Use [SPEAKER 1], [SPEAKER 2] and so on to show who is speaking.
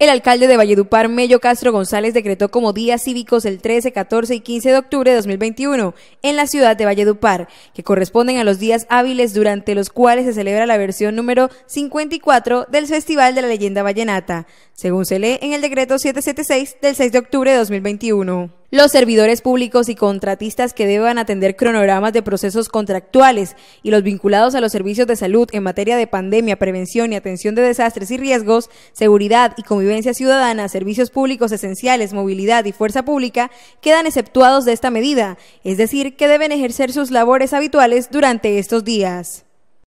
[SPEAKER 1] El alcalde de Valledupar, Mello Castro González, decretó como días cívicos el 13, 14 y 15 de octubre de 2021 en la ciudad de Valledupar, que corresponden a los días hábiles durante los cuales se celebra la versión número 54 del Festival de la Leyenda Vallenata, según se lee en el decreto 776 del 6 de octubre de 2021 los servidores públicos y contratistas que deban atender cronogramas de procesos contractuales y los vinculados a los servicios de salud en materia de pandemia, prevención y atención de desastres y riesgos, seguridad y convivencia ciudadana, servicios públicos esenciales, movilidad y fuerza pública quedan exceptuados de esta medida, es decir, que deben ejercer sus labores habituales durante estos días.